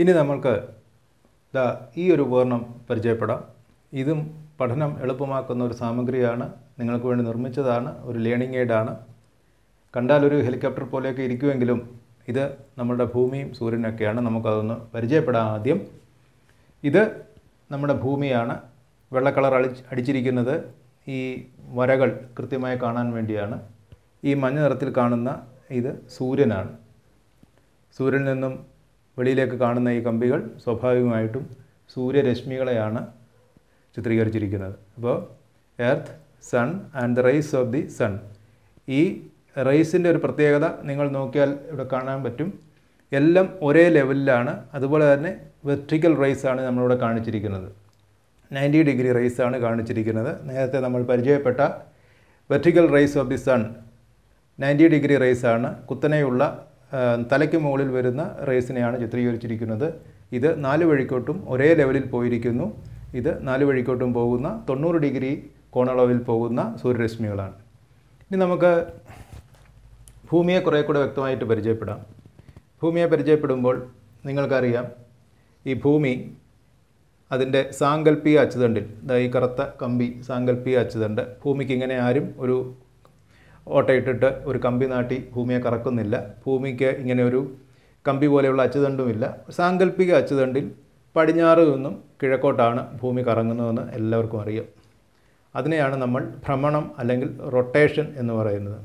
ഇനി നമ്മൾക്ക് ദാ ഈ ഒരു ഉപകരണം പരിചയപ്പെടാം ഇതും പഠനം എളുപ്പമാക്കുന്ന ഒരു സാമഗ്രിയാണ് നിങ്ങൾക്ക് വേണ്ടി നിർമ്മിച്ചതാണ് ഒരു ലേണിംഗ് എയ്ഡാണ് കണ്ടാൽ ഒരു ഹെലികോപ്റ്റർ പോലെയൊക്കെ ഇരിക്കുമെങ്കിലും ഇത് നമ്മുടെ ഭൂമിയും സൂര്യനൊക്കെയാണ് നമുക്കതൊന്ന് പരിചയപ്പെടാം ആദ്യം ഇത് നമ്മുടെ ഭൂമിയാണ് വെള്ള കളർ അടി അടിച്ചിരിക്കുന്നത് ഈ വരകൾ കൃത്യമായി കാണാൻ വേണ്ടിയാണ് ഈ മഞ്ഞ നിറത്തിൽ കാണുന്ന ഇത് സൂര്യനാണ് സൂര്യനിൽ നിന്നും വെളിയിലേക്ക് കാണുന്ന ഈ കമ്പികൾ സ്വാഭാവികമായിട്ടും സൂര്യരശ്മികളെയാണ് ചിത്രീകരിച്ചിരിക്കുന്നത് അപ്പോൾ earth sun and the rise of the sun ഈ റൈസിൻ്റെ ഒരു പ്രത്യേകത നിങ്ങൾ നോക്കിയാൽ ഇവിടെ കാണാൻ പറ്റും എല്ലാം ഒരേ ലെവലിലാണ് അതുപോലെ തന്നെ വെർട്ടിക്കൽ റൈസാണ് നമ്മളിവിടെ കാണിച്ചിരിക്കുന്നത് നയൻറ്റി ഡിഗ്രി റൈസാണ് കാണിച്ചിരിക്കുന്നത് നേരത്തെ നമ്മൾ പരിചയപ്പെട്ട vertical rise of the sun ninety degree റൈസാണ് കുത്തനെയുള്ള തലയ്ക്ക് മുകളിൽ വരുന്ന റേസിനെയാണ് ചിത്രീകരിച്ചിരിക്കുന്നത് ഇത് നാല് വഴിക്കോട്ടും ഒരേ ലെവലിൽ പോയിരിക്കുന്നു ഇത് നാല് വഴിക്കോട്ടും പോകുന്ന തൊണ്ണൂറ് ഡിഗ്രി കോണളവിൽ പോകുന്ന സൂര്യരശ്മികളാണ് ഇനി നമുക്ക് ഭൂമിയെ കുറേ കൂടെ വ്യക്തമായിട്ട് പരിചയപ്പെടാം ഭൂമിയെ പരിചയപ്പെടുമ്പോൾ നിങ്ങൾക്കറിയാം ഈ ഭൂമി അതിൻ്റെ സാങ്കല്പിക അച്ചുതണ്ടിൽ ഈ കറുത്ത കമ്പി സാങ്കല്പിക അച്ചുതണ്ട് ഭൂമിക്ക് ഇങ്ങനെ ആരും ഒരു ഓട്ടയിട്ടിട്ട് ഒരു കമ്പി നാട്ടി ഭൂമിയെ കറക്കുന്നില്ല ഭൂമിക്ക് ഇങ്ങനെ ഒരു കമ്പി പോലെയുള്ള അച്ചുതണ്ടുമില്ല സാങ്കല്പിക അച്ചുതണ്ടിൽ പടിഞ്ഞാറ് നിന്നും കിഴക്കോട്ടാണ് ഭൂമി കറങ്ങുന്നതെന്ന് എല്ലാവർക്കും അറിയാം അതിനെയാണ് നമ്മൾ ഭ്രമണം അല്ലെങ്കിൽ റൊട്ടേഷൻ എന്ന് പറയുന്നത്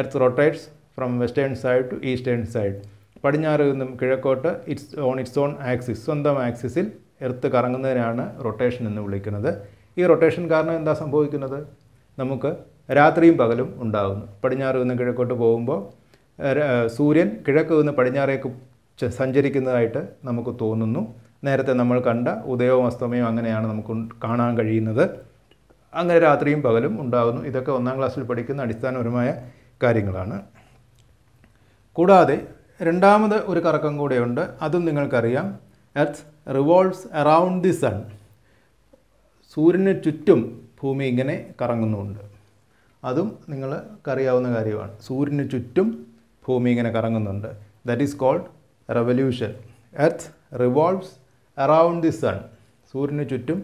earth rotates from western side to eastern side പടിഞ്ഞാറ് നിന്നും കിഴക്കോട്ട് its own its own axis സ്വന്തം ആക്സിസിൽ എർത്ത് കറങ്ങുന്നതിനാണ് റൊട്ടേഷൻ എന്ന് വിളിക്കുന്നത് ഈ റൊട്ടേഷൻ കാരണം എന്താ സംഭവിക്കുന്നത് നമുക്ക് രാത്രിയും പകലും ഉണ്ടാകുന്നു പടിഞ്ഞാറ് നിന്ന് കിഴക്കോട്ട് പോകുമ്പോൾ സൂര്യൻ കിഴക്ക് നിന്ന് പടിഞ്ഞാറേക്ക് സഞ്ചരിക്കുന്നതായിട്ട് നമുക്ക് തോന്നുന്നു നേരത്തെ നമ്മൾ കണ്ട ഉദയവും അസ്തമയവും അങ്ങനെയാണ് നമുക്ക് കാണാൻ കഴിയുന്നത് അങ്ങനെ രാത്രിയും പകലും ഉണ്ടാകുന്നു ഇതൊക്കെ ഒന്നാം ക്ലാസ്സിൽ പഠിക്കുന്ന അടിസ്ഥാനപരമായ കാര്യങ്ങളാണ് കൂടാതെ രണ്ടാമത് ഒരു കറക്കം കൂടെയുണ്ട് അതും നിങ്ങൾക്കറിയാം earth revolves around the sun സൂര്യന് ചുറ്റും ഭൂമി ഇങ്ങനെ കറങ്ങുന്നുണ്ട് അതും അറിയാവുന്ന കാര്യമാണ് സൂര്യന് ചുറ്റും ഭൂമി ഇങ്ങനെ കറങ്ങുന്നുണ്ട് that is called revolution earth revolves around the sun സൂര്യന് ചുറ്റും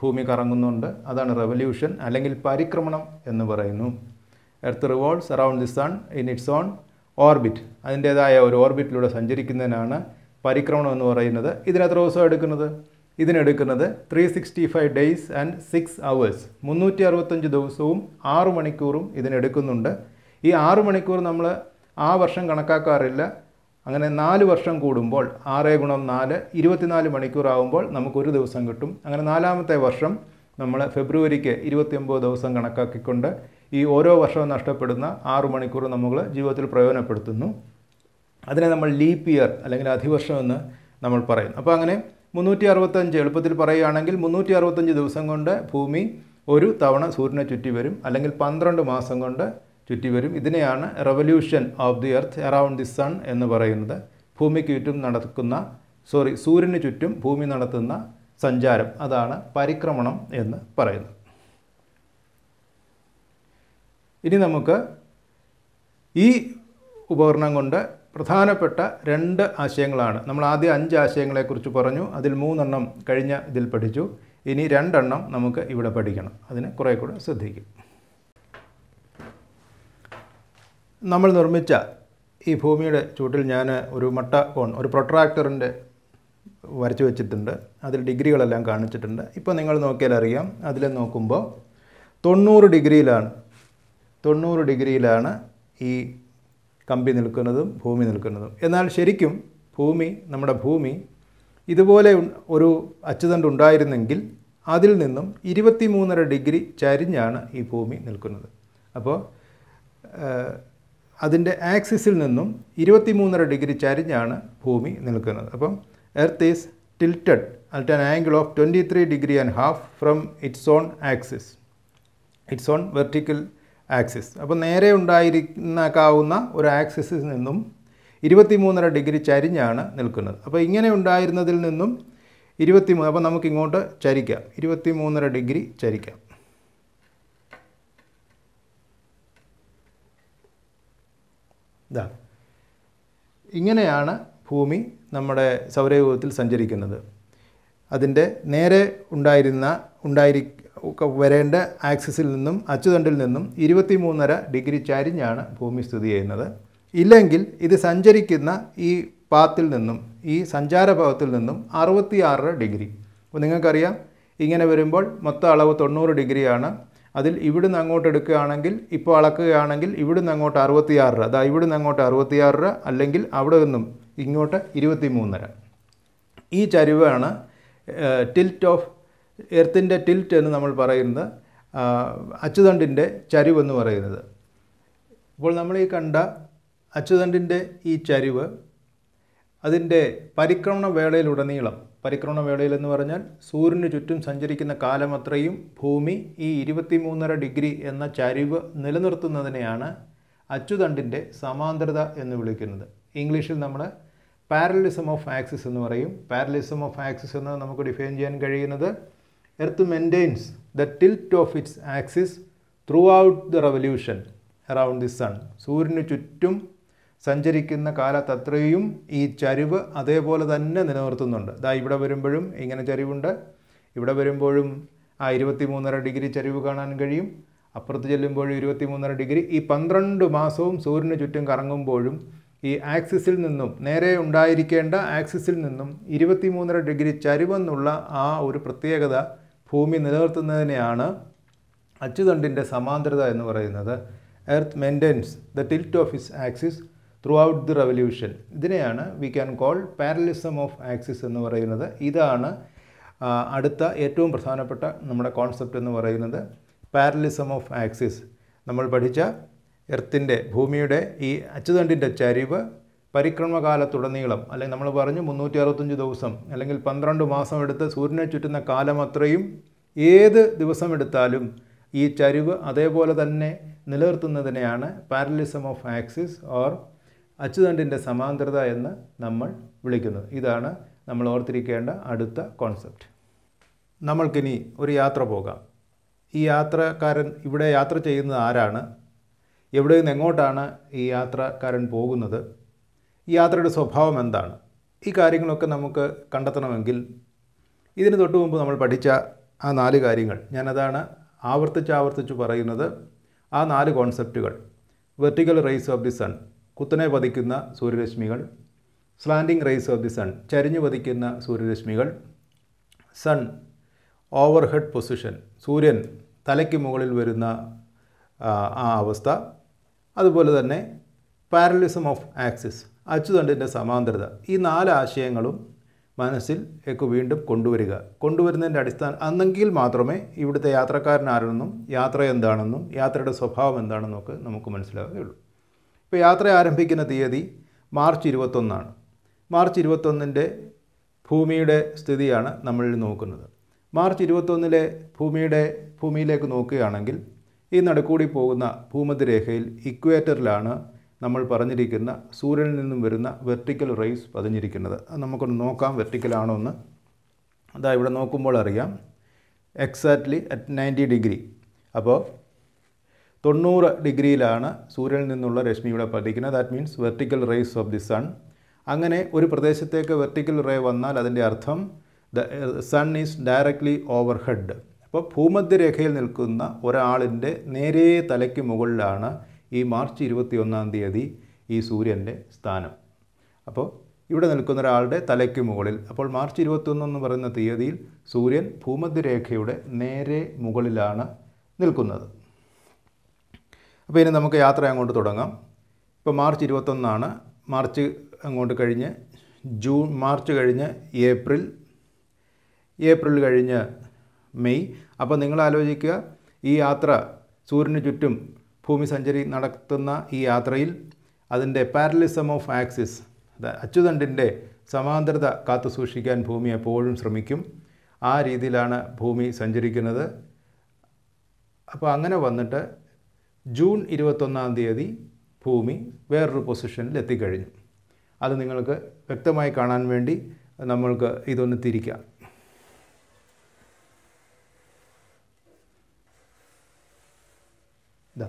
ഭൂമി കറങ്ങുന്നുണ്ട് അതാണ് റെവല്യൂഷൻ അല്ലെങ്കിൽ പരിക്രമണം എന്ന് പറയുന്നു earth revolves around the sun in its own orbit അതിൻ്റേതായ ഒരു ഓർബിറ്റിലൂടെ സഞ്ചരിക്കുന്നതിനാണ് പരിക്രമണം എന്ന് പറയുന്നത് ഇതിനെത്ര ദിവസം എടുക്കുന്നത് ഇതിനെടുക്കുന്നത് three sixty five days and six hours മുന്നൂറ്റി അറുപത്തഞ്ച് ദിവസവും ആറ് മണിക്കൂറും ഇതിനെടുക്കുന്നുണ്ട് ഈ ആറ് മണിക്കൂർ നമ്മൾ ആ വർഷം കണക്കാക്കാറില്ല അങ്ങനെ നാല് വർഷം കൂടുമ്പോൾ ആറ് ഗുണം നാല് ഇരുപത്തിനാല് മണിക്കൂറാവുമ്പോൾ നമുക്കൊരു ദിവസം കിട്ടും അങ്ങനെ നാലാമത്തെ വർഷം നമ്മൾ ഫെബ്രുവരിക്ക് ഇരുപത്തിയൊമ്പത് ദിവസം കണക്കാക്കിക്കൊണ്ട് ഈ ഓരോ വർഷവും നഷ്ടപ്പെടുന്ന ആറു മണിക്കൂർ നമ്മൾ ജീവിതത്തിൽ പ്രയോജനപ്പെടുത്തുന്നു അതിനെ നമ്മൾ ലീപ്പ് ഇയർ അല്ലെങ്കിൽ അധിവർഷം എന്ന് നമ്മൾ പറയും അപ്പോൾ അങ്ങനെ മുന്നൂറ്റി അറുപത്തഞ്ച് എളുപ്പത്തിൽ പറയുകയാണെങ്കിൽ മുന്നൂറ്റി അറുപത്തഞ്ച് ദിവസം കൊണ്ട് ഭൂമി ഒരു തവണ സൂര്യനെ ചുറ്റി വരും അല്ലെങ്കിൽ പന്ത്രണ്ട് മാസം കൊണ്ട് ചുറ്റി വരും ഇതിനെയാണ് revolution of the earth around the sun എന്ന് പറയുന്നത് ഭൂമിക്ക് ചുറ്റും നടക്കുന്ന സോറി സൂര്യന് ചുറ്റും ഭൂമി നടത്തുന്ന സഞ്ചാരം അതാണ് പരിക്രമണം എന്ന് പറയുന്നത് ഇനി നമുക്ക് ഈ ഉപകരണം കൊണ്ട് പ്രധാനപ്പെട്ട രണ്ട് ആശയങ്ങളാണ് നമ്മൾ ആദ്യം അഞ്ച് ആശയങ്ങളെക്കുറിച്ച് പറഞ്ഞു അതിൽ മൂന്നെണ്ണം കഴിഞ്ഞ ഇതിൽ പഠിച്ചു ഇനി രണ്ടെണ്ണം നമുക്ക് ഇവിടെ പഠിക്കണം അതിന് കുറേ കൂടെ ശ്രദ്ധിക്കും നമ്മൾ നിർമ്മിച്ച ഈ ഭൂമിയുടെ ചൂട്ടിൽ ഞാൻ ഒരു മട്ട കോൺ ഒരു പ്രൊട്രാക്ടറിൻ്റെ വരച്ചു വെച്ചിട്ടുണ്ട് അതിൽ ഡിഗ്രികളെല്ലാം കാണിച്ചിട്ടുണ്ട് ഇപ്പോൾ നിങ്ങൾ നോക്കിയാൽ അറിയാം അതിൽ നോക്കുമ്പോൾ തൊണ്ണൂറ് ഡിഗ്രിയിലാണ് തൊണ്ണൂറ് ഡിഗ്രിയിലാണ് ഈ കമ്പി നിൽക്കുന്നതും ഭൂമി നിൽക്കുന്നതും എന്നാൽ ശരിക്കും ഭൂമി നമ്മുടെ ഭൂമി ഇതുപോലെ ഒരു അച്ചുതണ്ട് ഉണ്ടായിരുന്നെങ്കിൽ അതിൽ നിന്നും മൂന്നര ഡിഗ്രി ചരിഞ്ഞാണ് ഈ ഭൂമി നിൽക്കുന്നത് അപ്പോൾ അതിൻ്റെ ആക്സിസിൽ നിന്നും മൂന്നര ഡിഗ്രി ചരിഞ്ഞാണ് ഭൂമി നിൽക്കുന്നത് അപ്പം earth is tilted at an angle of twenty three degree and half from its own axis its own vertical axis അപ്പോൾ നേരെ ഉണ്ടായിരിക്കുന്നേക്കാവുന്ന ഒരു ആക്സിസിൽ നിന്നും ഇരുപത്തിമൂന്നര ഡിഗ്രി ചരിഞ്ഞാണ് നിൽക്കുന്നത് അപ്പോൾ ഇങ്ങനെ ഉണ്ടായിരുന്നതിൽ നിന്നും മൂന്ന് അപ്പോൾ നമുക്കിങ്ങോട്ട് ചരിക്കാം ഇരുപത്തിമൂന്നര ഡിഗ്രി ചരിക്കാം ഇതാ ഇങ്ങനെയാണ് ഭൂമി നമ്മുടെ സൗരയൂഹത്തിൽ സഞ്ചരിക്കുന്നത് അതിൻ്റെ നേരെ ഉണ്ടായിരുന്ന ഉണ്ടായിരി വരേണ്ട ആക്സിസിൽ നിന്നും അച്ചുതണ്ടിൽ നിന്നും ഇരുപത്തി മൂന്നര ഡിഗ്രി ചരിഞ്ഞാണ് ഭൂമി സ്ഥിതി ചെയ്യുന്നത് ഇല്ലെങ്കിൽ ഇത് സഞ്ചരിക്കുന്ന ഈ പാത്തിൽ നിന്നും ഈ സഞ്ചാരഭാവത്തിൽ നിന്നും അറുപത്തിയാറര ഡിഗ്രി അപ്പോൾ നിങ്ങൾക്കറിയാം ഇങ്ങനെ വരുമ്പോൾ മൊത്തം അളവ് തൊണ്ണൂറ് ഡിഗ്രിയാണ് അതിൽ ഇവിടുന്ന് അങ്ങോട്ട് എടുക്കുകയാണെങ്കിൽ ഇപ്പോൾ അളക്കുകയാണെങ്കിൽ ഇവിടുന്ന് അങ്ങോട്ട് അറുപത്തിയാറ് രൂപ അതാ ഇവിടുന്ന് അങ്ങോട്ട് അറുപത്തിയാറ് രൂപ അല്ലെങ്കിൽ അവിടെ നിന്നും ഇങ്ങോട്ട് ഇരുപത്തി മൂന്നര ഈ ചരിവാണ് ടിൽറ്റ് ഓഫ് എർത്തിൻ്റെ ടിൽറ്റ് എന്ന് നമ്മൾ പറയുന്നത് അച്ചുതണ്ടിൻ്റെ ചരിവെന്ന് പറയുന്നത് ഇപ്പോൾ നമ്മൾ ഈ കണ്ട അച്ചുതണ്ടിൻ്റെ ഈ ചരിവ് അതിൻ്റെ പരിക്രമണ വേളയിലുടനീളം പരിക്രമണ വേളയിലെന്ന് പറഞ്ഞാൽ സൂര്യന് ചുറ്റും സഞ്ചരിക്കുന്ന കാലം അത്രയും ഭൂമി ഈ മൂന്നര ഡിഗ്രി എന്ന ചരിവ് നിലനിർത്തുന്നതിനെയാണ് അച്ചുതണ്ടിൻ്റെ സമാന്തരത എന്ന് വിളിക്കുന്നത് ഇംഗ്ലീഷിൽ നമ്മൾ പാരലിസം ഓഫ് ആക്സിസ് എന്ന് പറയും പാരലിസം ഓഫ് ആക്സിസ് എന്ന് നമുക്ക് ഡിഫൈൻ ചെയ്യാൻ കഴിയുന്നത് maintains the tilt of its axis throughout the revolution around the sun സൂര്യന് ചുറ്റും സഞ്ചരിക്കുന്ന കാലത്ത് അത്രയും ഈ ചരിവ് അതേപോലെ തന്നെ നിലനിർത്തുന്നുണ്ട് ഇതാ ഇവിടെ വരുമ്പോഴും ഇങ്ങനെ ചരിവുണ്ട് ഇവിടെ വരുമ്പോഴും ആ ഇരുപത്തി മൂന്നര ഡിഗ്രി ചരിവ് കാണാൻ കഴിയും അപ്പുറത്ത് ചെല്ലുമ്പോഴും ഇരുപത്തി മൂന്നര ഡിഗ്രി ഈ പന്ത്രണ്ട് മാസവും സൂര്യന് ചുറ്റും കറങ്ങുമ്പോഴും ഈ ആക്സിസിൽ നിന്നും നേരെ ഉണ്ടായിരിക്കേണ്ട ആക്സിസിൽ നിന്നും ഇരുപത്തി മൂന്നര ഡിഗ്രി ചരിവെന്നുള്ള ആ ഒരു പ്രത്യേകത ഭൂമി നിലനിർത്തുന്നതിനെയാണ് അച്ചുതണ്ടിൻ്റെ സമാന്തരത എന്ന് പറയുന്നത് earth maintains the tilt of his axis throughout the revolution ഇതിനെയാണ് we can call parallelism of axis എന്ന് പറയുന്നത് ഇതാണ് അടുത്ത ഏറ്റവും പ്രധാനപ്പെട്ട നമ്മുടെ കോൺസെപ്റ്റ് എന്ന് പറയുന്നത് പാരലിസം ഓഫ് ആക്സിസ് നമ്മൾ പഠിച്ച എർത്തിൻ്റെ ഭൂമിയുടെ ഈ അച്ചുതണ്ടിൻ്റെ ചരിവ് പരിക്രമകാലത്തുടനീളം അല്ലെങ്കിൽ നമ്മൾ പറഞ്ഞു മുന്നൂറ്റി അറുപത്തഞ്ച് ദിവസം അല്ലെങ്കിൽ പന്ത്രണ്ട് മാസം എടുത്ത് സൂര്യനെ ചുറ്റുന്ന കാലം അത്രയും ഏത് എടുത്താലും ഈ ചരിവ് അതേപോലെ തന്നെ നിലനിർത്തുന്നതിനെയാണ് പാരലിസം ഓഫ് ആക്സിസ് ഓർ അച്ചുതണ്ടിൻ്റെ സമാന്തരത എന്ന് നമ്മൾ വിളിക്കുന്നത് ഇതാണ് നമ്മൾ ഓർത്തിരിക്കേണ്ട അടുത്ത കോൺസെപ്റ്റ് നമ്മൾക്കിനി ഒരു യാത്ര പോകാം ഈ യാത്രക്കാരൻ ഇവിടെ യാത്ര ചെയ്യുന്നത് ആരാണ് എവിടെ നിന്ന് എങ്ങോട്ടാണ് ഈ യാത്രക്കാരൻ പോകുന്നത് യാത്രയുടെ സ്വഭാവം എന്താണ് ഈ കാര്യങ്ങളൊക്കെ നമുക്ക് കണ്ടെത്തണമെങ്കിൽ ഇതിന് തൊട്ട് മുമ്പ് നമ്മൾ പഠിച്ച ആ നാല് കാര്യങ്ങൾ ഞാനതാണ് ആവർത്തിച്ച് ആവർത്തിച്ച് പറയുന്നത് ആ നാല് കോൺസെപ്റ്റുകൾ vertical rays of the sun കുത്തനെ പതിക്കുന്ന സൂര്യരശ്മികൾ slanting rays of the sun ചരിഞ്ഞു പതിക്കുന്ന സൂര്യരശ്മികൾ സൺ ഓവർഹെഡ് പൊസിഷൻ സൂര്യൻ തലയ്ക്ക് മുകളിൽ വരുന്ന ആ അവസ്ഥ അതുപോലെ തന്നെ പാരലിസം ഓഫ് ആക്സിസ് അച്ചുതണ്ടിൻ്റെ സമാന്തരത ഈ നാല് ആശയങ്ങളും മനസ്സിൽ ഒക്കെ വീണ്ടും കൊണ്ടുവരിക കൊണ്ടുവരുന്നതിൻ്റെ അടിസ്ഥാനം അന്നെങ്കിൽ മാത്രമേ ഇവിടുത്തെ യാത്രക്കാരൻ യാത്ര എന്താണെന്നും യാത്രയുടെ സ്വഭാവം എന്താണെന്നും ഒക്കെ നമുക്ക് മനസ്സിലാവുകയുള്ളൂ ഇപ്പോൾ യാത്ര ആരംഭിക്കുന്ന തീയതി മാർച്ച് ഇരുപത്തൊന്നാണ് മാർച്ച് ഇരുപത്തൊന്നിൻ്റെ ഭൂമിയുടെ സ്ഥിതിയാണ് നമ്മൾ നോക്കുന്നത് മാർച്ച് ഇരുപത്തൊന്നിലെ ഭൂമിയുടെ ഭൂമിയിലേക്ക് നോക്കുകയാണെങ്കിൽ ഈ നടുക്കൂടി പോകുന്ന ഭൂമധ്യരേഖയിൽ ഇക്വേറ്ററിലാണ് നമ്മൾ പറഞ്ഞിരിക്കുന്ന സൂര്യനിൽ നിന്നും വരുന്ന വെർട്ടിക്കൽ റേസ് പതിഞ്ഞിരിക്കുന്നത് നമുക്കൊന്ന് നോക്കാം വെർട്ടിക്കലാണോ എന്ന് അതാ ഇവിടെ നോക്കുമ്പോൾ അറിയാം എക്സാക്ട്ലി അറ്റ് നയൻറ്റി ഡിഗ്രി അപ്പോൾ തൊണ്ണൂറ് ഡിഗ്രിയിലാണ് സൂര്യനിൽ നിന്നുള്ള രശ്മി ഇവിടെ പതിക്കുന്നത് that means vertical rays of the sun അങ്ങനെ ഒരു പ്രദേശത്തേക്ക് വെർട്ടിക്കൽ റേ വന്നാൽ അതിൻ്റെ അർത്ഥം the sun is directly overhead അപ്പോൾ ഭൂമധ്യരേഖയിൽ നിൽക്കുന്ന ഒരാളിൻ്റെ നേരെ തലയ്ക്ക് മുകളിലാണ് ഈ മാർച്ച് ഒന്നാം തീയതി ഈ സൂര്യൻ്റെ സ്ഥാനം അപ്പോൾ ഇവിടെ നിൽക്കുന്ന ഒരാളുടെ തലയ്ക്ക് മുകളിൽ അപ്പോൾ മാർച്ച് ഇരുപത്തൊന്ന് എന്ന് പറയുന്ന തീയതിയിൽ സൂര്യൻ ഭൂമധ്യരേഖയുടെ നേരെ മുകളിലാണ് നിൽക്കുന്നത് അപ്പോൾ ഇനി നമുക്ക് യാത്ര അങ്ങോട്ട് തുടങ്ങാം ഇപ്പോൾ മാർച്ച് ഇരുപത്തൊന്നാണ് മാർച്ച് അങ്ങോട്ട് കഴിഞ്ഞ് ജൂൺ മാർച്ച് കഴിഞ്ഞ് ഏപ്രിൽ ഏപ്രിൽ കഴിഞ്ഞ് മെയ് അപ്പോൾ നിങ്ങൾ ആലോചിക്കുക ഈ യാത്ര സൂര്യന് ചുറ്റും ഭൂമി സഞ്ചരി നടത്തുന്ന ഈ യാത്രയിൽ അതിൻ്റെ പാരലിസം ഓഫ് ആക്സിസ് അച്യുതണ്ടിൻ്റെ സമാന്തരത കാത്തു സൂക്ഷിക്കാൻ ഭൂമി എപ്പോഴും ശ്രമിക്കും ആ രീതിയിലാണ് ഭൂമി സഞ്ചരിക്കുന്നത് അപ്പോൾ അങ്ങനെ വന്നിട്ട് ജൂൺ ഇരുപത്തൊന്നാം തീയതി ഭൂമി വേറൊരു പൊസിഷനിൽ എത്തിക്കഴിഞ്ഞു അത് നിങ്ങൾക്ക് വ്യക്തമായി കാണാൻ വേണ്ടി നമ്മൾക്ക് ഇതൊന്ന് തിരിക്കാം ഇതാ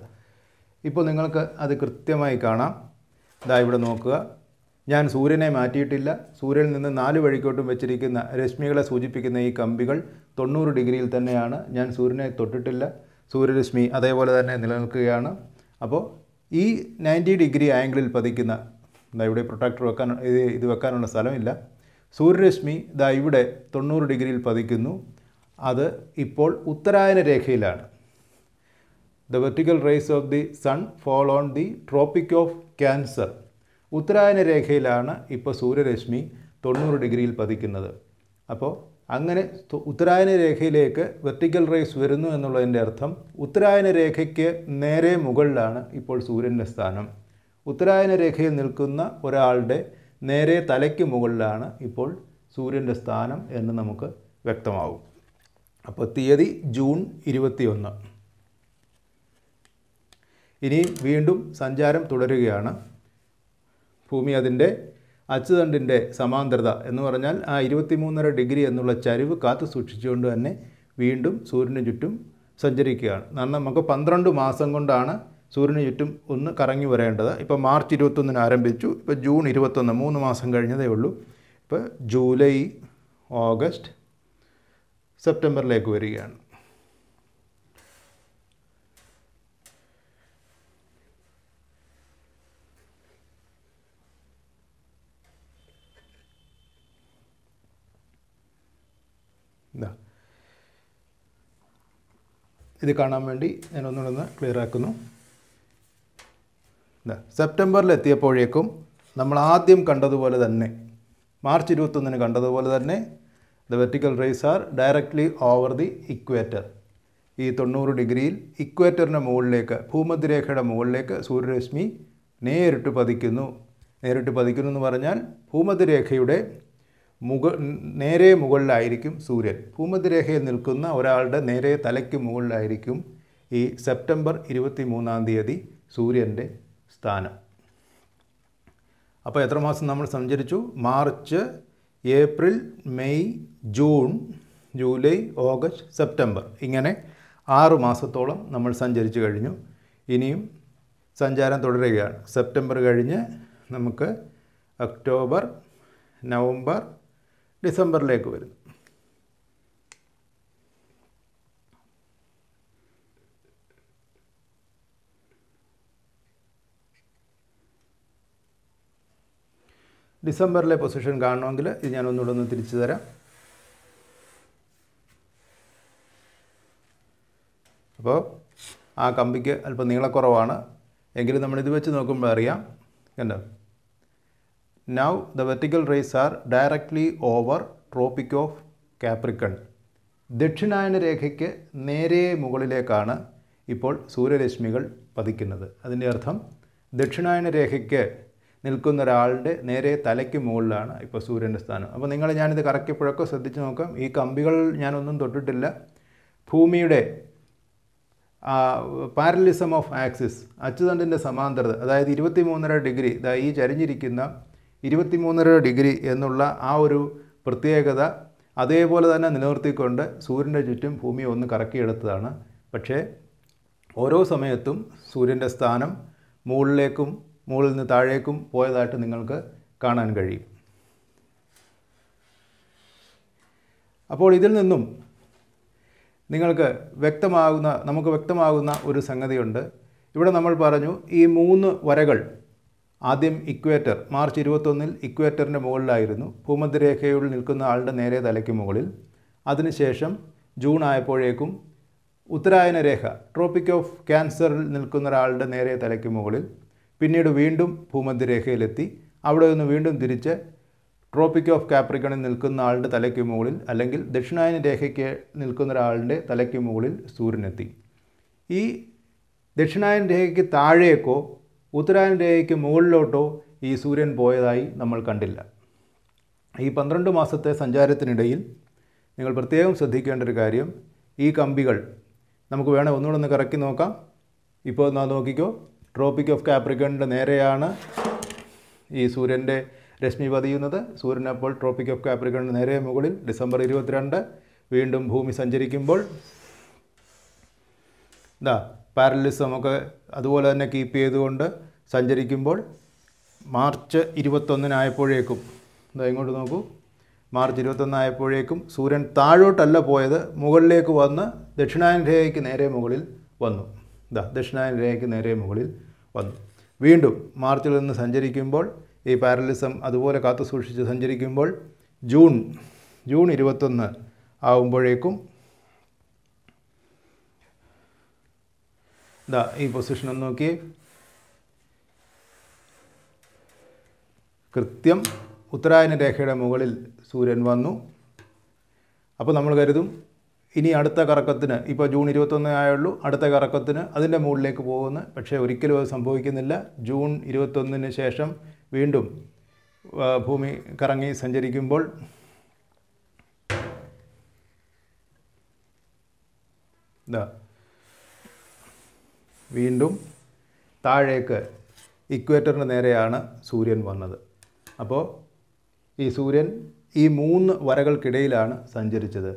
ഇപ്പോൾ നിങ്ങൾക്ക് അത് കൃത്യമായി കാണാം ഇതാ ഇവിടെ നോക്കുക ഞാൻ സൂര്യനെ മാറ്റിയിട്ടില്ല സൂര്യനിൽ നിന്ന് നാല് വഴിക്കോട്ടും വെച്ചിരിക്കുന്ന രശ്മികളെ സൂചിപ്പിക്കുന്ന ഈ കമ്പികൾ തൊണ്ണൂറ് ഡിഗ്രിയിൽ തന്നെയാണ് ഞാൻ സൂര്യനെ തൊട്ടിട്ടില്ല സൂര്യരശ്മി അതേപോലെ തന്നെ നിലനിൽക്കുകയാണ് അപ്പോൾ ഈ നയൻറ്റി ഡിഗ്രി ആംഗിളിൽ പതിക്കുന്ന എന്താ ഇവിടെ പ്രൊട്ടക്ടർ വെക്കാൻ ഇത് ഇത് വെക്കാനുള്ള സ്ഥലമില്ല സൂര്യരശ്മി ഇതാ ഇവിടെ തൊണ്ണൂറ് ഡിഗ്രിയിൽ പതിക്കുന്നു അത് ഇപ്പോൾ ഉത്തരായന രേഖയിലാണ് the vertical rays of the sun fall on the Tropic of Cancer ഉത്തരായന രേഖയിലാണ് ഇപ്പോൾ സൂര്യരശ്മി തൊണ്ണൂറ് ഡിഗ്രിയിൽ പതിക്കുന്നത് അപ്പോൾ അങ്ങനെ ഉത്തരായന രേഖയിലേക്ക് വെർട്ടിക്കൽ റേസ് വരുന്നു എന്നുള്ളതിൻ്റെ അർത്ഥം ഉത്തരായന രേഖയ്ക്ക് നേരെ മുകളിലാണ് ഇപ്പോൾ സൂര്യൻ്റെ സ്ഥാനം ഉത്തരായന രേഖയിൽ നിൽക്കുന്ന ഒരാളുടെ നേരെ തലയ്ക്ക് മുകളിലാണ് ഇപ്പോൾ സൂര്യൻ്റെ സ്ഥാനം എന്ന് നമുക്ക് വ്യക്തമാവും അപ്പോൾ തീയതി ജൂൺ ഇരുപത്തിയൊന്ന് ഇനി വീണ്ടും സഞ്ചാരം തുടരുകയാണ് ഭൂമി അതിൻ്റെ അച്ചുതണ്ടിൻ്റെ സമാന്തരത എന്ന് പറഞ്ഞാൽ ആ ഇരുപത്തിമൂന്നര ഡിഗ്രി എന്നുള്ള ചരിവ് കാത്തു സൂക്ഷിച്ചുകൊണ്ട് തന്നെ വീണ്ടും സൂര്യന് ചുറ്റും സഞ്ചരിക്കുകയാണ് കാരണം നമുക്ക് പന്ത്രണ്ട് മാസം കൊണ്ടാണ് സൂര്യന് ചുറ്റും ഒന്ന് കറങ്ങി വരേണ്ടത് ഇപ്പോൾ മാർച്ച് ഇരുപത്തൊന്നിന് ആരംഭിച്ചു ഇപ്പോൾ ജൂൺ ഇരുപത്തൊന്ന് മൂന്ന് മാസം കഴിഞ്ഞതേ ഉള്ളൂ ഇപ്പോൾ ജൂലൈ ഓഗസ്റ്റ് സെപ്റ്റംബറിലേക്ക് വരികയാണ് ഇത് കാണാൻ വേണ്ടി ഞാൻ ഒന്നുകൂടെ ക്ലിയർ ആക്കുന്നു സെപ്റ്റംബറിൽ എത്തിയപ്പോഴേക്കും നമ്മൾ ആദ്യം കണ്ടതുപോലെ തന്നെ മാർച്ച് ഇരുപത്തൊന്നിന് കണ്ടതുപോലെ തന്നെ the vertical rays are directly over the equator ഈ തൊണ്ണൂറ് ഡിഗ്രിയിൽ ഇക്വേറ്ററിൻ്റെ മുകളിലേക്ക് ഭൂമധ്യരേഖയുടെ മുകളിലേക്ക് സൂര്യരശ്മി നേരിട്ട് പതിക്കുന്നു നേരിട്ട് പതിക്കുന്നു എന്ന് പറഞ്ഞാൽ ഭൂമധ്യരേഖയുടെ മുക നേരെ മുകളിലായിരിക്കും സൂര്യൻ ഭൂമധ്യരേഖയിൽ നിൽക്കുന്ന ഒരാളുടെ നേരെ തലയ്ക്ക് മുകളിലായിരിക്കും ഈ സെപ്റ്റംബർ ഇരുപത്തി മൂന്നാം തീയതി സൂര്യൻ്റെ സ്ഥാനം അപ്പോൾ എത്ര മാസം നമ്മൾ സഞ്ചരിച്ചു March April May June July August September ഇങ്ങനെ ആറ് മാസത്തോളം നമ്മൾ സഞ്ചരിച്ചു കഴിഞ്ഞു ഇനിയും സഞ്ചാരം തുടരുകയാണ് സെപ്റ്റംബർ കഴിഞ്ഞ് നമുക്ക് ഒക്ടോബർ നവംബർ ഡിസംബറിലേക്ക് വരുന്നു ഡിസംബറിലെ പൊസിഷൻ കാണണമെങ്കിൽ ഇത് ഞാൻ ഒന്നുകൂടെ ഒന്ന് തിരിച്ചു തരാം അപ്പോൾ ആ കമ്പിക്ക് അല്പം നീളക്കുറവാണ് എങ്കിലും നമ്മൾ ഇത് വെച്ച് നോക്കുമ്പോൾ അറിയാം കണ്ടോ Now the vertical rays are directly over Tropic of Capricorn. ദക്ഷിണായന രേഖയ്ക്ക് നേരെ മുകളിലേക്കാണ് ഇപ്പോൾ സൂര്യരശ്മികൾ പതിക്കുന്നത് അതിൻ്റെ അർത്ഥം ദക്ഷിണായന രേഖയ്ക്ക് നിൽക്കുന്ന ഒരാളുടെ നേരെ തലയ്ക്ക് മുകളിലാണ് ഇപ്പോൾ സൂര്യൻ്റെ സ്ഥാനം അപ്പോൾ നിങ്ങൾ ഞാനിത് കറക്കിയപ്പോഴൊക്കെ ശ്രദ്ധിച്ച് നോക്കാം ഈ കമ്പികൾ ഞാനൊന്നും തൊട്ടിട്ടില്ല ഭൂമിയുടെ പാരലിസം ഓഫ് ആക്സിസ് അച്ചുതണ്ടിൻ്റെ സമാന്തരത അതായത് ഇരുപത്തി മൂന്നര ഡിഗ്രി ഇതാ ഈ ചരിഞ്ഞിരിക്കുന്ന ഇരുപത്തിമൂന്നര ഡിഗ്രി എന്നുള്ള ആ ഒരു പ്രത്യേകത അതേപോലെ തന്നെ നിലനിർത്തിക്കൊണ്ട് സൂര്യൻ്റെ ചുറ്റും ഭൂമി ഒന്ന് കറക്കിയെടുത്തതാണ് പക്ഷേ ഓരോ സമയത്തും സൂര്യൻ്റെ സ്ഥാനം മുകളിലേക്കും മുകളിൽ നിന്ന് താഴേക്കും പോയതായിട്ട് നിങ്ങൾക്ക് കാണാൻ കഴിയും അപ്പോൾ ഇതിൽ നിന്നും നിങ്ങൾക്ക് വ്യക്തമാകുന്ന നമുക്ക് വ്യക്തമാകുന്ന ഒരു സംഗതിയുണ്ട് ഇവിടെ നമ്മൾ പറഞ്ഞു ഈ മൂന്ന് വരകൾ ആദ്യം ഇക്വേറ്റർ മാർച്ച് ഇരുപത്തൊന്നിൽ ഇക്വേറ്ററിൻ്റെ മുകളിലായിരുന്നു ഭൂമധ്യരേഖയിൽ നിൽക്കുന്ന ആളുടെ നേരെ തലയ്ക്ക് മുകളിൽ അതിനുശേഷം ജൂൺ ആയപ്പോഴേക്കും ഉത്തരായന രേഖ ട്രോപ്പിക് ഓഫ് ക്യാൻസറിൽ നിൽക്കുന്ന ഒരാളുടെ നേരെ തലയ്ക്ക് മുകളിൽ പിന്നീട് വീണ്ടും ഭൂമധ്യരേഖയിലെത്തി അവിടെ നിന്ന് വീണ്ടും തിരിച്ച് ട്രോപ്പിക് ഓഫ് കാപ്രിക്കണിൽ നിൽക്കുന്ന ആളുടെ തലയ്ക്ക് മുകളിൽ അല്ലെങ്കിൽ ദക്ഷിണായന രേഖയ്ക്ക് നിൽക്കുന്ന ഒരാളുടെ തലയ്ക്ക് മുകളിൽ സൂര്യനെത്തി ഈ ദക്ഷിണായന രേഖയ്ക്ക് താഴേക്കോ ഉത്തരായണ രേഖയ്ക്ക് മുകളിലോട്ടോ ഈ സൂര്യൻ പോയതായി നമ്മൾ കണ്ടില്ല ഈ പന്ത്രണ്ട് മാസത്തെ സഞ്ചാരത്തിനിടയിൽ നിങ്ങൾ പ്രത്യേകം ശ്രദ്ധിക്കേണ്ട ഒരു കാര്യം ഈ കമ്പികൾ നമുക്ക് വേണേൽ ഒന്നുകൂടെ ഒന്ന് കറക്കി നോക്കാം ഇപ്പോൾ ഒന്ന് നോക്കിക്കോ ട്രോപ്പിക് ഓഫ് കാപ്രിക്കണിൻ്റെ നേരെയാണ് ഈ സൂര്യൻ്റെ രശ്മി പതിയുന്നത് സൂര്യൻ അപ്പോൾ ട്രോപ്പിക് ഓഫ് കാപ്രിക്കണിൻ്റെ നേരെ മുകളിൽ ഡിസംബർ ഇരുപത്തിരണ്ട് വീണ്ടും ഭൂമി സഞ്ചരിക്കുമ്പോൾ ഇതാ പാരലിസം ഒക്കെ അതുപോലെ തന്നെ കീപ്പ് ചെയ്തുകൊണ്ട് സഞ്ചരിക്കുമ്പോൾ മാർച്ച് ഇരുപത്തൊന്നിനായപ്പോഴേക്കും ഇതാ ഇങ്ങോട്ട് നോക്കൂ മാർച്ച് ഇരുപത്തൊന്നായപ്പോഴേക്കും സൂര്യൻ താഴോട്ടല്ല പോയത് മുകളിലേക്ക് വന്ന് ദക്ഷിണായന രേഖയ്ക്ക് നേരെ മുകളിൽ വന്നു ഇതാ ദക്ഷിണായന രേഖയ്ക്ക് നേരെ മുകളിൽ വന്നു വീണ്ടും മാർച്ചിൽ നിന്ന് സഞ്ചരിക്കുമ്പോൾ ഈ പാരലിസം അതുപോലെ കാത്തു സൂക്ഷിച്ച് സഞ്ചരിക്കുമ്പോൾ ജൂൺ ജൂൺ ഇരുപത്തൊന്ന് ആകുമ്പോഴേക്കും ദാ ഈ ഒന്ന് നോക്കി കൃത്യം ഉത്തരായന രേഖയുടെ മുകളിൽ സൂര്യൻ വന്നു അപ്പോൾ നമ്മൾ കരുതും ഇനി അടുത്ത കറക്കത്തിന് ഇപ്പോൾ ജൂൺ ഇരുപത്തൊന്ന് ആയുള്ളൂ അടുത്ത കറക്കത്തിന് അതിൻ്റെ മുകളിലേക്ക് പോകുന്നു പക്ഷേ ഒരിക്കലും അത് സംഭവിക്കുന്നില്ല ജൂൺ ഇരുപത്തൊന്നിന് ശേഷം വീണ്ടും ഭൂമി കറങ്ങി സഞ്ചരിക്കുമ്പോൾ ഇതാ വീണ്ടും താഴേക്ക് ഇക്വേറ്ററിന് നേരെയാണ് സൂര്യൻ വന്നത് അപ്പോൾ ഈ സൂര്യൻ ഈ മൂന്ന് വരകൾക്കിടയിലാണ് സഞ്ചരിച്ചത്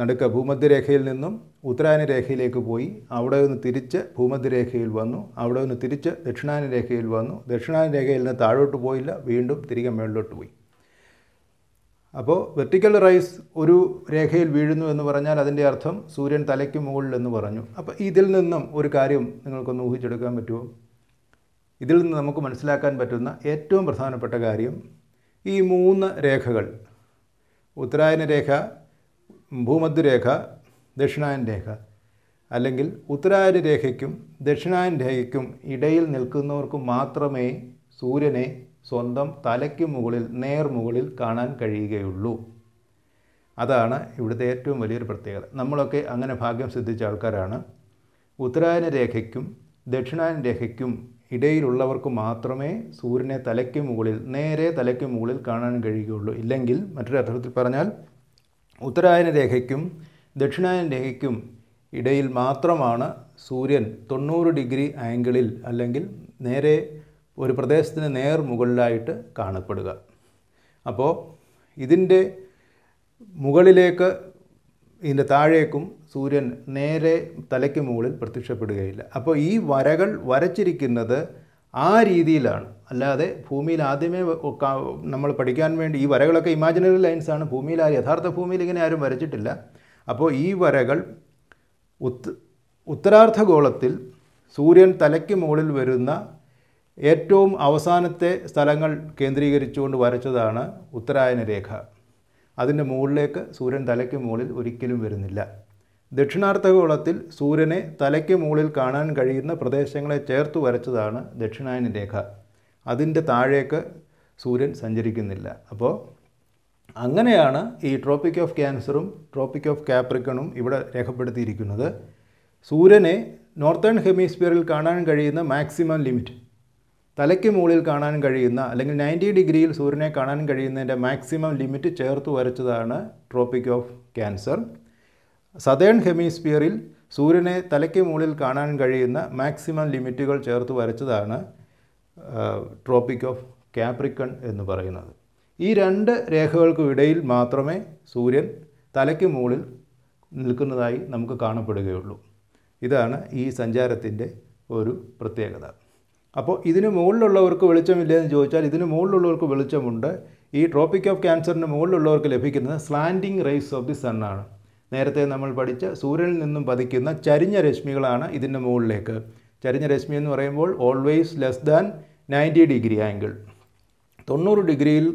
നടുക്ക് ഭൂമധ്യരേഖയിൽ നിന്നും ഉത്തരായന രേഖയിലേക്ക് പോയി അവിടെ നിന്ന് തിരിച്ച് ഭൂമധ്യരേഖയിൽ വന്നു അവിടെ നിന്ന് തിരിച്ച് ദക്ഷിണായന രേഖയിൽ വന്നു ദക്ഷിണായന രേഖയിൽ നിന്ന് താഴോട്ട് പോയില്ല വീണ്ടും തിരികെ മേളിലോട്ട് പോയി അപ്പോൾ വെർട്ടിക്കൽ റൈസ് ഒരു രേഖയിൽ വീഴുന്നു എന്ന് പറഞ്ഞാൽ അതിൻ്റെ അർത്ഥം സൂര്യൻ തലയ്ക്ക് മുകളിൽ എന്ന് പറഞ്ഞു അപ്പോൾ ഇതിൽ നിന്നും ഒരു കാര്യം നിങ്ങൾക്കൊന്ന് ഊഹിച്ചെടുക്കാൻ പറ്റുമോ ഇതിൽ നിന്ന് നമുക്ക് മനസ്സിലാക്കാൻ പറ്റുന്ന ഏറ്റവും പ്രധാനപ്പെട്ട കാര്യം ഈ മൂന്ന് രേഖകൾ ഉത്തരായന രേഖ ഭൂമധ്യരേഖ ദക്ഷിണായൻ രേഖ അല്ലെങ്കിൽ ഉത്തരായന രേഖയ്ക്കും ദക്ഷിണായൻ രേഖയ്ക്കും ഇടയിൽ നിൽക്കുന്നവർക്ക് മാത്രമേ സൂര്യനെ സ്വന്തം തലയ്ക്ക് മുകളിൽ നേർ മുകളിൽ കാണാൻ കഴിയുകയുള്ളൂ അതാണ് ഇവിടുത്തെ ഏറ്റവും വലിയൊരു പ്രത്യേകത നമ്മളൊക്കെ അങ്ങനെ ഭാഗ്യം സിദ്ധിച്ച ആൾക്കാരാണ് ഉത്തരായന രേഖയ്ക്കും ദക്ഷിണായന രേഖയ്ക്കും ഇടയിലുള്ളവർക്ക് മാത്രമേ സൂര്യനെ തലയ്ക്ക് മുകളിൽ നേരെ തലയ്ക്ക് മുകളിൽ കാണാൻ കഴിയുകയുള്ളൂ ഇല്ലെങ്കിൽ മറ്റൊരർത്ഥത്തിൽ പറഞ്ഞാൽ ഉത്തരായന രേഖയ്ക്കും ദക്ഷിണായന രേഖയ്ക്കും ഇടയിൽ മാത്രമാണ് സൂര്യൻ തൊണ്ണൂറ് ഡിഗ്രി ആംഗിളിൽ അല്ലെങ്കിൽ നേരെ ഒരു പ്രദേശത്തിന് നേർ മുകളിലായിട്ട് കാണപ്പെടുക അപ്പോൾ ഇതിൻ്റെ മുകളിലേക്ക് ഇതിൻ്റെ താഴേക്കും സൂര്യൻ നേരെ തലയ്ക്ക് മുകളിൽ പ്രത്യക്ഷപ്പെടുകയില്ല അപ്പോൾ ഈ വരകൾ വരച്ചിരിക്കുന്നത് ആ രീതിയിലാണ് അല്ലാതെ ഭൂമിയിൽ ആദ്യമേ നമ്മൾ പഠിക്കാൻ വേണ്ടി ഈ വരകളൊക്കെ ഇമാജിനറി ലൈൻസാണ് ഭൂമിയിൽ ആ യഥാർത്ഥ ഭൂമിയിൽ ഇങ്ങനെ ആരും വരച്ചിട്ടില്ല അപ്പോൾ ഈ വരകൾ ഉത്ത് ഉത്തരാർദ്ധഗോളത്തിൽ സൂര്യൻ തലയ്ക്ക് മുകളിൽ വരുന്ന ഏറ്റവും അവസാനത്തെ സ്ഥലങ്ങൾ കേന്ദ്രീകരിച്ചുകൊണ്ട് വരച്ചതാണ് ഉത്തരായന രേഖ അതിൻ്റെ മുകളിലേക്ക് സൂര്യൻ തലയ്ക്ക് മുകളിൽ ഒരിക്കലും വരുന്നില്ല ദക്ഷിണാർത്ഥഗോളത്തിൽ സൂര്യനെ തലയ്ക്ക് മുകളിൽ കാണാൻ കഴിയുന്ന പ്രദേശങ്ങളെ ചേർത്ത് വരച്ചതാണ് ദക്ഷിണായന രേഖ അതിൻ്റെ താഴേക്ക് സൂര്യൻ സഞ്ചരിക്കുന്നില്ല അപ്പോൾ അങ്ങനെയാണ് ഈ ട്രോപ്പിക് ഓഫ് ക്യാൻസറും ട്രോപ്പിക് ഓഫ് കാപ്രിക്കണും ഇവിടെ രേഖപ്പെടുത്തിയിരിക്കുന്നത് സൂര്യനെ നോർത്തേൺ ഹെമിസ്ഫിയറിൽ കാണാൻ കഴിയുന്ന മാക്സിമം ലിമിറ്റ് തലയ്ക്ക് മുകളിൽ കാണാൻ കഴിയുന്ന അല്ലെങ്കിൽ നയൻറ്റി ഡിഗ്രിയിൽ സൂര്യനെ കാണാൻ കഴിയുന്നതിൻ്റെ മാക്സിമം ലിമിറ്റ് ചേർത്ത് വരച്ചതാണ് ട്രോപ്പിക് ഓഫ് ക്യാൻസർ സതേൺ ഹെമിസ്ഫിയറിൽ സൂര്യനെ തലയ്ക്ക് മുകളിൽ കാണാൻ കഴിയുന്ന മാക്സിമം ലിമിറ്റുകൾ ചേർത്ത് വരച്ചതാണ് ട്രോപ്പിക് ഓഫ് ക്യാപ്രിക്കൺ എന്ന് പറയുന്നത് ഈ രണ്ട് രേഖകൾക്കും ഇടയിൽ മാത്രമേ സൂര്യൻ തലയ്ക്ക് മുകളിൽ നിൽക്കുന്നതായി നമുക്ക് കാണപ്പെടുകയുള്ളൂ ഇതാണ് ഈ സഞ്ചാരത്തിൻ്റെ ഒരു പ്രത്യേകത അപ്പോൾ ഇതിന് മുകളിലുള്ളവർക്ക് വെളിച്ചമില്ലേ എന്ന് ചോദിച്ചാൽ ഇതിന് മുകളിലുള്ളവർക്ക് വെളിച്ചമുണ്ട് ഈ ട്രോപ്പിക് ഓഫ് ക്യാൻസറിന് മുകളിലുള്ളവർക്ക് ലഭിക്കുന്നത് സ്ലാൻഡിങ് റേസ് ഓഫ് ദി സണ്ണാണ് നേരത്തെ നമ്മൾ പഠിച്ച സൂര്യനിൽ നിന്നും പതിക്കുന്ന ചരിഞ്ഞ രശ്മികളാണ് ഇതിൻ്റെ മുകളിലേക്ക് ചരിഞ്ഞ രശ്മി എന്ന് പറയുമ്പോൾ always less than ninety degree angle തൊണ്ണൂറ് ഡിഗ്രിയിൽ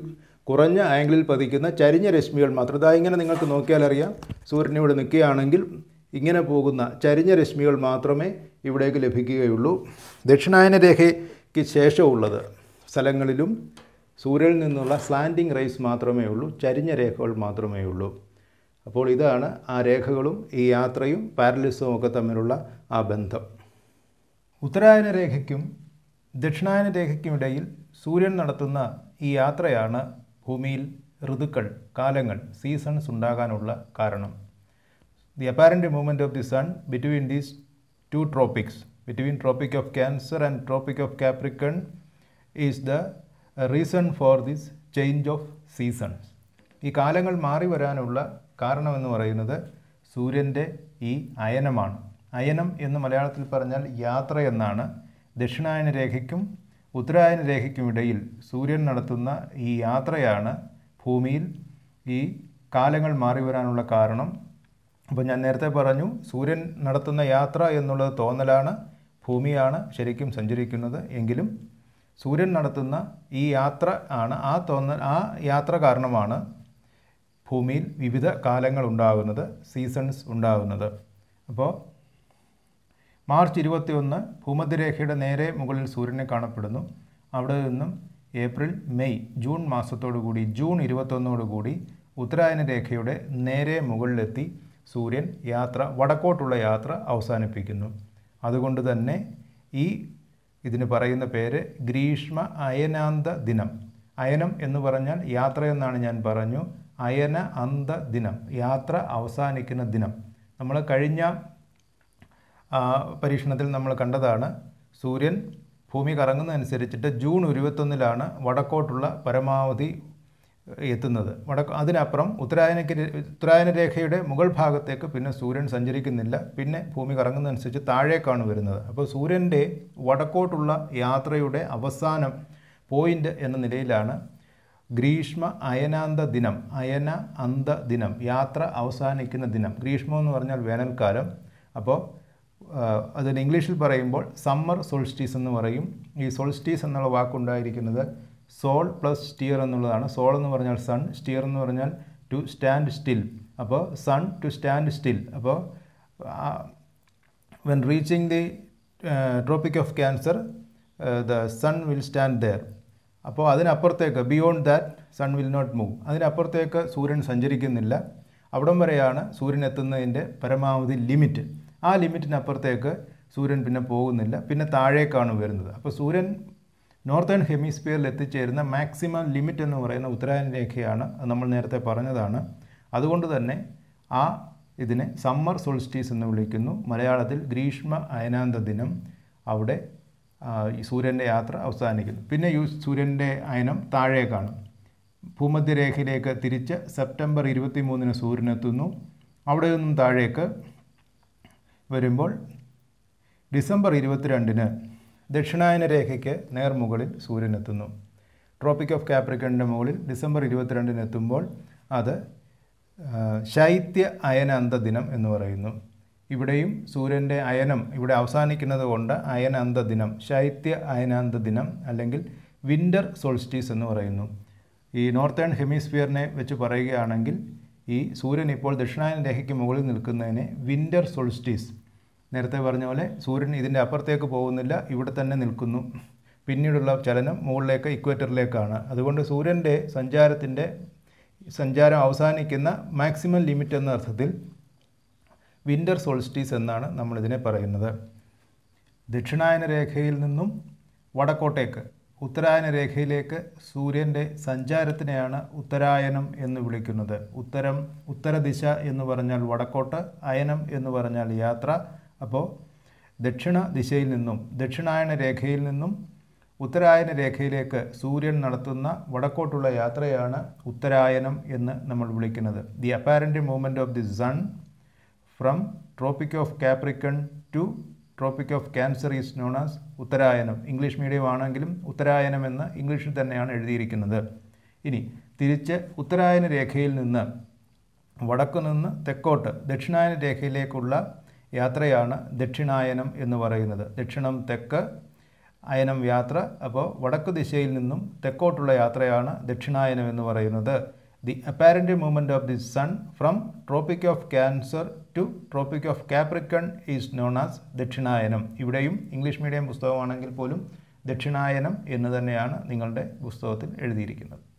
കുറഞ്ഞ ആംഗിളിൽ പതിക്കുന്ന ചരിഞ്ഞ രശ്മികൾ മാത്രം ഇതാ ഇങ്ങനെ നിങ്ങൾക്ക് നോക്കിയാൽ അറിയാം സൂര്യൻ ഇവിടെ നിൽക്കുകയാണെങ്കിൽ ഇങ്ങനെ പോകുന്ന ചരിഞ്ഞ രശ്മികൾ മാത്രമേ ഇവിടേക്ക് ലഭിക്കുകയുള്ളൂ ദക്ഷിണായന രേഖയ്ക്ക് ശേഷമുള്ളത് സ്ഥലങ്ങളിലും സൂര്യനിൽ നിന്നുള്ള സ്ലാൻഡിംഗ് റേസ് മാത്രമേ ഉള്ളൂ ചരിഞ്ഞ രേഖകൾ മാത്രമേ ഉള്ളൂ അപ്പോൾ ഇതാണ് ആ രേഖകളും ഈ യാത്രയും പാരലിസവും ഒക്കെ തമ്മിലുള്ള ആ ബന്ധം ഉത്തരായന രേഖയ്ക്കും ദക്ഷിണായന രേഖയ്ക്കുമിടയിൽ സൂര്യൻ നടത്തുന്ന ഈ യാത്രയാണ് ഭൂമിയിൽ ഋതുക്കൾ കാലങ്ങൾ സീസൺസ് ഉണ്ടാകാനുള്ള കാരണം the apparent movement of the sun between these two tropics, between Tropic of Cancer and Tropic of Capricorn is the uh, reason for this change of seasons ഈ കാലങ്ങൾ മാറി വരാനുള്ള കാരണമെന്ന് പറയുന്നത് സൂര്യൻ്റെ ഈ അയനമാണ് അയനം എന്ന് മലയാളത്തിൽ പറഞ്ഞാൽ യാത്ര എന്നാണ് ദക്ഷിണായന രേഖയ്ക്കും ഉത്തരായന രേഖയ്ക്കുമിടയിൽ സൂര്യൻ നടത്തുന്ന ഈ യാത്രയാണ് ഭൂമിയിൽ ഈ കാലങ്ങൾ മാറി വരാനുള്ള കാരണം അപ്പോൾ ഞാൻ നേരത്തെ പറഞ്ഞു സൂര്യൻ നടത്തുന്ന യാത്ര എന്നുള്ളത് തോന്നലാണ് ഭൂമിയാണ് ശരിക്കും സഞ്ചരിക്കുന്നത് എങ്കിലും സൂര്യൻ നടത്തുന്ന ഈ യാത്ര ആണ് ആ തോന്നൽ ആ യാത്ര കാരണമാണ് ഭൂമിയിൽ വിവിധ കാലങ്ങൾ ഉണ്ടാകുന്നത് സീസൺസ് ഉണ്ടാകുന്നത് അപ്പോൾ മാർച്ച് ഇരുപത്തിയൊന്ന് ഭൂമധ്യരേഖയുടെ നേരെ മുകളിൽ സൂര്യനെ കാണപ്പെടുന്നു അവിടെ നിന്നും ഏപ്രിൽ മെയ് ജൂൺ മാസത്തോടു കൂടി ജൂൺ ഇരുപത്തൊന്നോടു കൂടി ഉത്തരായന രേഖയുടെ നേരെ മുകളിലെത്തി സൂര്യൻ യാത്ര വടക്കോട്ടുള്ള യാത്ര അവസാനിപ്പിക്കുന്നു അതുകൊണ്ട് തന്നെ ഈ ഇതിന് പറയുന്ന പേര് ഗ്രീഷ്മ അയനാന്ത ദിനം അയനം എന്ന് പറഞ്ഞാൽ യാത്ര എന്നാണ് ഞാൻ പറഞ്ഞു അയന അന്ത ദിനം യാത്ര അവസാനിക്കുന്ന ദിനം നമ്മൾ കഴിഞ്ഞ പരീക്ഷണത്തിൽ നമ്മൾ കണ്ടതാണ് സൂര്യൻ ഭൂമി കറങ്ങുന്നതനുസരിച്ചിട്ട് ജൂൺ ഇരുപത്തൊന്നിലാണ് വടക്കോട്ടുള്ള പരമാവധി എത്തുന്നത് വടക്ക് അതിനപ്പുറം ഉത്തരായനക്ക് ഉത്തരായന രേഖയുടെ മുകൾ ഭാഗത്തേക്ക് പിന്നെ സൂര്യൻ സഞ്ചരിക്കുന്നില്ല പിന്നെ ഭൂമി കറങ്ങുന്നതനുസരിച്ച് താഴേക്കാണ് വരുന്നത് അപ്പോൾ സൂര്യൻ്റെ വടക്കോട്ടുള്ള യാത്രയുടെ അവസാനം പോയിൻ്റ് എന്ന നിലയിലാണ് ഗ്രീഷ്മ അയനാന്ത ദിനം അയന അന്ത ദിനം യാത്ര അവസാനിക്കുന്ന ദിനം ഗ്രീഷ്മം എന്ന് പറഞ്ഞാൽ വേനൽക്കാലം അപ്പോൾ അതിന് ഇംഗ്ലീഷിൽ പറയുമ്പോൾ സമ്മർ സോൾസ്റ്റീസ് എന്ന് പറയും ഈ സോൾസ്റ്റീസ് എന്നുള്ള വാക്കുണ്ടായിരിക്കുന്നത് സോൾ പ്ലസ് സ്റ്റിയർ എന്നുള്ളതാണ് സോൾ എന്ന് പറഞ്ഞാൽ സൺ സ്റ്റിയർ എന്ന് പറഞ്ഞാൽ ടു സ്റ്റാൻഡ് സ്റ്റിൽ അപ്പോൾ സൺ ടു സ്റ്റാൻഡ് സ്റ്റിൽ അപ്പോൾ when reaching the Tropic of Cancer the sun will stand there അപ്പോൾ അതിനപ്പുറത്തേക്ക് beyond that sun will not move അതിനപ്പുറത്തേക്ക് സൂര്യൻ സഞ്ചരിക്കുന്നില്ല അവിടം വരെയാണ് സൂര്യൻ എത്തുന്നതിൻ്റെ പരമാവധി ലിമിറ്റ് ആ ലിമിറ്റിനപ്പുറത്തേക്ക് സൂര്യൻ പിന്നെ പോകുന്നില്ല പിന്നെ താഴേക്കാണ് വരുന്നത് അപ്പോൾ സൂര്യൻ നോർത്തേൺ ഹെമിസ്ഫിയറിൽ എത്തിച്ചേരുന്ന മാക്സിമം ലിമിറ്റ് എന്ന് പറയുന്ന ഉത്തരായന രേഖയാണ് അത് നമ്മൾ നേരത്തെ പറഞ്ഞതാണ് അതുകൊണ്ട് തന്നെ ആ ഇതിനെ സമ്മർ സോൾസ്റ്റീസ് എന്ന് വിളിക്കുന്നു മലയാളത്തിൽ ഗ്രീഷ്മ അയനാന്ത ദിനം അവിടെ ഈ സൂര്യൻ്റെ യാത്ര അവസാനിക്കുന്നു പിന്നെ ഈ സൂര്യൻ്റെ അയനം താഴേക്കാണ് ഭൂമധ്യരേഖയിലേക്ക് തിരിച്ച് സെപ്റ്റംബർ ഇരുപത്തി മൂന്നിന് സൂര്യനെത്തുന്നു അവിടെ നിന്നും താഴേക്ക് വരുമ്പോൾ ഡിസംബർ ഇരുപത്തിരണ്ടിന് ദക്ഷിണായന രേഖയ്ക്ക് നേർമുകളിൽ സൂര്യനെത്തുന്നു ട്രോപ്പിക് ഓഫ് കാപ്രിക്കണിൻ്റെ മുകളിൽ ഡിസംബർ ഇരുപത്തിരണ്ടിന് എത്തുമ്പോൾ അത് ശൈത്യ അയനന്ത ദിനം എന്ന് പറയുന്നു ഇവിടെയും സൂര്യൻ്റെ അയനം ഇവിടെ അവസാനിക്കുന്നത് കൊണ്ട് അയനന്ത ദിനം ശൈത്യ അയനാന്ത ദിനം അല്ലെങ്കിൽ വിൻ്റർ സോൾസ്റ്റീസ് എന്ന് പറയുന്നു ഈ നോർത്തേൺ ഹെമിസ്ഫിയറിനെ വെച്ച് പറയുകയാണെങ്കിൽ ഈ സൂര്യൻ ഇപ്പോൾ ദക്ഷിണായന രേഖയ്ക്ക് മുകളിൽ നിൽക്കുന്നതിനെ വിൻ്റർ സോൾസ്റ്റീസ് നേരത്തെ പറഞ്ഞ പോലെ സൂര്യൻ ഇതിൻ്റെ അപ്പുറത്തേക്ക് പോകുന്നില്ല ഇവിടെ തന്നെ നിൽക്കുന്നു പിന്നീടുള്ള ചലനം മുകളിലേക്ക് ഇക്വേറ്ററിലേക്കാണ് അതുകൊണ്ട് സൂര്യൻ്റെ സഞ്ചാരത്തിൻ്റെ സഞ്ചാരം അവസാനിക്കുന്ന മാക്സിമം ലിമിറ്റ് എന്ന അർത്ഥത്തിൽ വിൻ്റർ സോൾസ്റ്റീസ് എന്നാണ് നമ്മളിതിനെ പറയുന്നത് ദക്ഷിണായന രേഖയിൽ നിന്നും വടക്കോട്ടേക്ക് ഉത്തരായന രേഖയിലേക്ക് സൂര്യൻ്റെ സഞ്ചാരത്തിനെയാണ് ഉത്തരായനം എന്ന് വിളിക്കുന്നത് ഉത്തരം ഉത്തരദിശ എന്ന് പറഞ്ഞാൽ വടക്കോട്ട് അയനം എന്ന് പറഞ്ഞാൽ യാത്ര അപ്പോൾ ദക്ഷിണ ദിശയിൽ നിന്നും ദക്ഷിണായന രേഖയിൽ നിന്നും ഉത്തരായന രേഖയിലേക്ക് സൂര്യൻ നടത്തുന്ന വടക്കോട്ടുള്ള യാത്രയാണ് ഉത്തരായനം എന്ന് നമ്മൾ വിളിക്കുന്നത് the apparent movement of the sun from Tropic of Capricorn to Tropic of Cancer is known as ഉത്തരായനം ഇംഗ്ലീഷ് മീഡിയം ആണെങ്കിലും ഉത്തരായനം എന്ന് ഇംഗ്ലീഷിൽ തന്നെയാണ് എഴുതിയിരിക്കുന്നത് ഇനി തിരിച്ച് ഉത്തരായന രേഖയിൽ നിന്ന് വടക്കു നിന്ന് തെക്കോട്ട് ദക്ഷിണായന രേഖയിലേക്കുള്ള യാത്രയാണ് ദക്ഷിണായനം എന്ന് പറയുന്നത് ദക്ഷിണം തെക്ക് അയനം യാത്ര അപ്പോൾ വടക്ക് ദിശയിൽ നിന്നും തെക്കോട്ടുള്ള യാത്രയാണ് ദക്ഷിണായനം എന്ന് പറയുന്നത് the apparent movement of the sun from Tropic of Cancer to Tropic of Capricorn is known as ദക്ഷിണായനം ഇവിടെയും ഇംഗ്ലീഷ് മീഡിയം പുസ്തകമാണെങ്കിൽ പോലും ദക്ഷിണായനം എന്ന് തന്നെയാണ് നിങ്ങളുടെ പുസ്തകത്തിൽ എഴുതിയിരിക്കുന്നത്